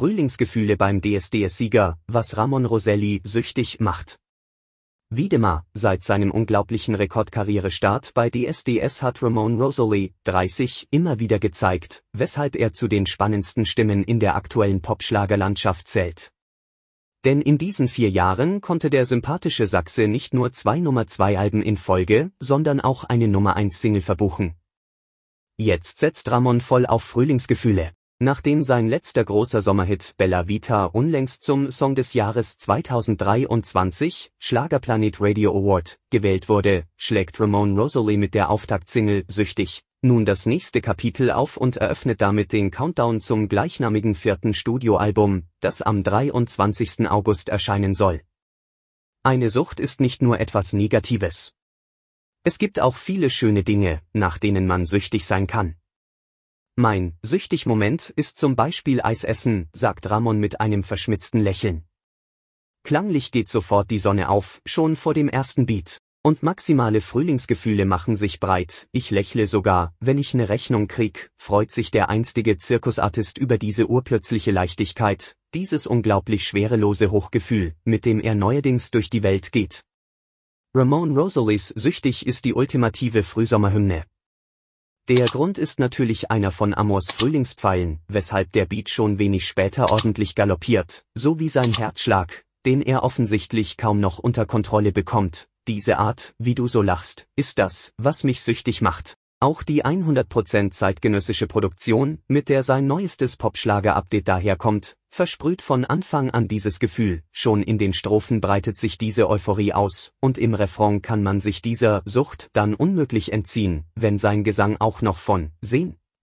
Frühlingsgefühle beim DSDS-Sieger, was Ramon Roselli süchtig macht. Wiedemar, seit seinem unglaublichen Rekordkarrierestart bei DSDS hat Ramon Rosalie, 30, immer wieder gezeigt, weshalb er zu den spannendsten Stimmen in der aktuellen Popschlagerlandschaft zählt. Denn in diesen vier Jahren konnte der sympathische Sachse nicht nur zwei Nummer 2 Alben in Folge, sondern auch eine Nummer 1 Single verbuchen. Jetzt setzt Ramon voll auf Frühlingsgefühle. Nachdem sein letzter großer Sommerhit Bella Vita unlängst zum Song des Jahres 2023 Schlagerplanet Radio Award gewählt wurde, schlägt Ramon Rosalie mit der Auftaktsingle Süchtig nun das nächste Kapitel auf und eröffnet damit den Countdown zum gleichnamigen vierten Studioalbum, das am 23. August erscheinen soll. Eine Sucht ist nicht nur etwas Negatives. Es gibt auch viele schöne Dinge, nach denen man süchtig sein kann. Mein Süchtig-Moment ist zum Beispiel Eis essen, sagt Ramon mit einem verschmitzten Lächeln. Klanglich geht sofort die Sonne auf, schon vor dem ersten Beat. Und maximale Frühlingsgefühle machen sich breit, ich lächle sogar, wenn ich ne Rechnung krieg, freut sich der einstige Zirkusartist über diese urplötzliche Leichtigkeit, dieses unglaublich schwerelose Hochgefühl, mit dem er neuerdings durch die Welt geht. Ramon Rosalies Süchtig ist die ultimative Frühsommerhymne. Der Grund ist natürlich einer von Amors Frühlingspfeilen, weshalb der Beat schon wenig später ordentlich galoppiert, sowie sein Herzschlag, den er offensichtlich kaum noch unter Kontrolle bekommt. Diese Art, wie du so lachst, ist das, was mich süchtig macht. Auch die 100% zeitgenössische Produktion, mit der sein neuestes Popschlager-Update daherkommt, versprüht von Anfang an dieses Gefühl, schon in den Strophen breitet sich diese Euphorie aus, und im Refrain kann man sich dieser Sucht dann unmöglich entziehen, wenn sein Gesang auch noch von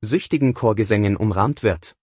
süchtigen Chorgesängen umrahmt wird.